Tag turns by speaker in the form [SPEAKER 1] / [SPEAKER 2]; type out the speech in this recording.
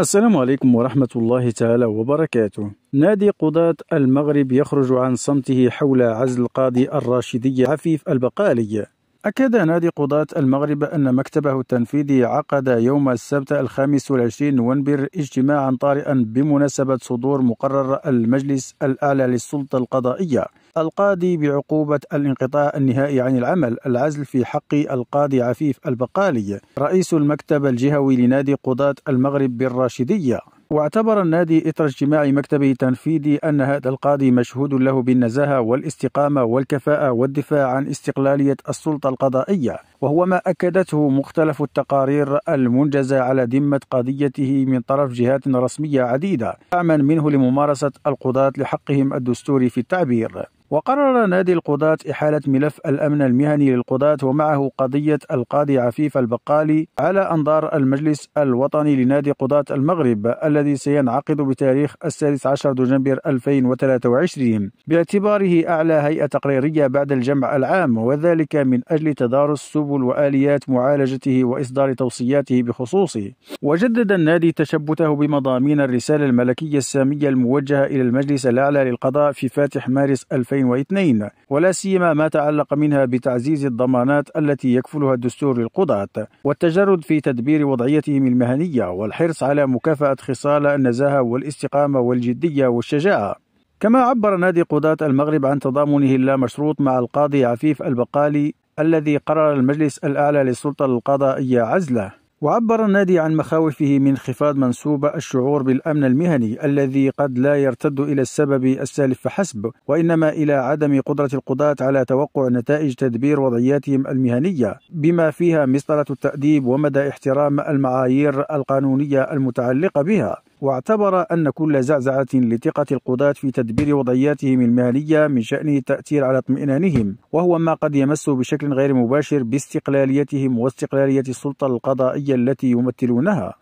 [SPEAKER 1] السلام عليكم ورحمة الله تعالى وبركاته. نادي قضاة المغرب يخرج عن صمته حول عزل القاضي الراشدي عفيف البقالي أكد نادي قضاة المغرب أن مكتبه التنفيذي عقد يوم السبت الخامس والعشرين نوفمبر اجتماعا طارئا بمناسبة صدور مقرر المجلس الأعلى للسلطة القضائية القاضي بعقوبة الانقطاع النهائي عن العمل العزل في حق القاضي عفيف البقالي رئيس المكتب الجهوي لنادي قضاة المغرب بالراشدية واعتبر النادي إثر اجتماع مكتبه التنفيذي أن هذا القاضي مشهود له بالنزاهة والاستقامة والكفاءة والدفاع عن استقلالية السلطة القضائية وهو ما أكدته مختلف التقارير المنجزة على ذمة قضيته من طرف جهات رسمية عديدة دعما منه لممارسة القضاة لحقهم الدستوري في التعبير وقرر نادي القضاة إحالة ملف الأمن المهني للقضاة ومعه قضية القاضي عفيف البقالي على أنظار المجلس الوطني لنادي قضاة المغرب الذي سينعقد بتاريخ السادس عشر دجنبر 2023 باعتباره أعلى هيئة تقريرية بعد الجمع العام وذلك من أجل تدارس سبل وآليات معالجته وإصدار توصياته بخصوصه وجدد النادي تشبثه بمضامين الرسالة الملكية السامية الموجهة إلى المجلس الأعلى للقضاء في فاتح مارس 2023 2002 ولا سيما ما تعلق منها بتعزيز الضمانات التي يكفلها الدستور للقضاة والتجرد في تدبير وضعيتهم المهنية والحرص على مكافأة خصال النزاهة والاستقامة والجدية والشجاعة كما عبر نادي قضاة المغرب عن تضامنه اللامشروط مع القاضي عفيف البقالي الذي قرر المجلس الأعلى للسلطة القضائية عزله وعبر النادي عن مخاوفه من انخفاض منسوب الشعور بالامن المهني الذي قد لا يرتد الى السبب السالف فحسب وانما الى عدم قدره القضاه على توقع نتائج تدبير وضعياتهم المهنيه بما فيها مسطره التاديب ومدى احترام المعايير القانونيه المتعلقه بها واعتبر أن كل زعزعة لثقة القضاة في تدبير وضعياتهم المالية من شأنه التأثير على اطمئنانهم وهو ما قد يمس بشكل غير مباشر باستقلاليتهم واستقلالية السلطة القضائية التي يمثلونها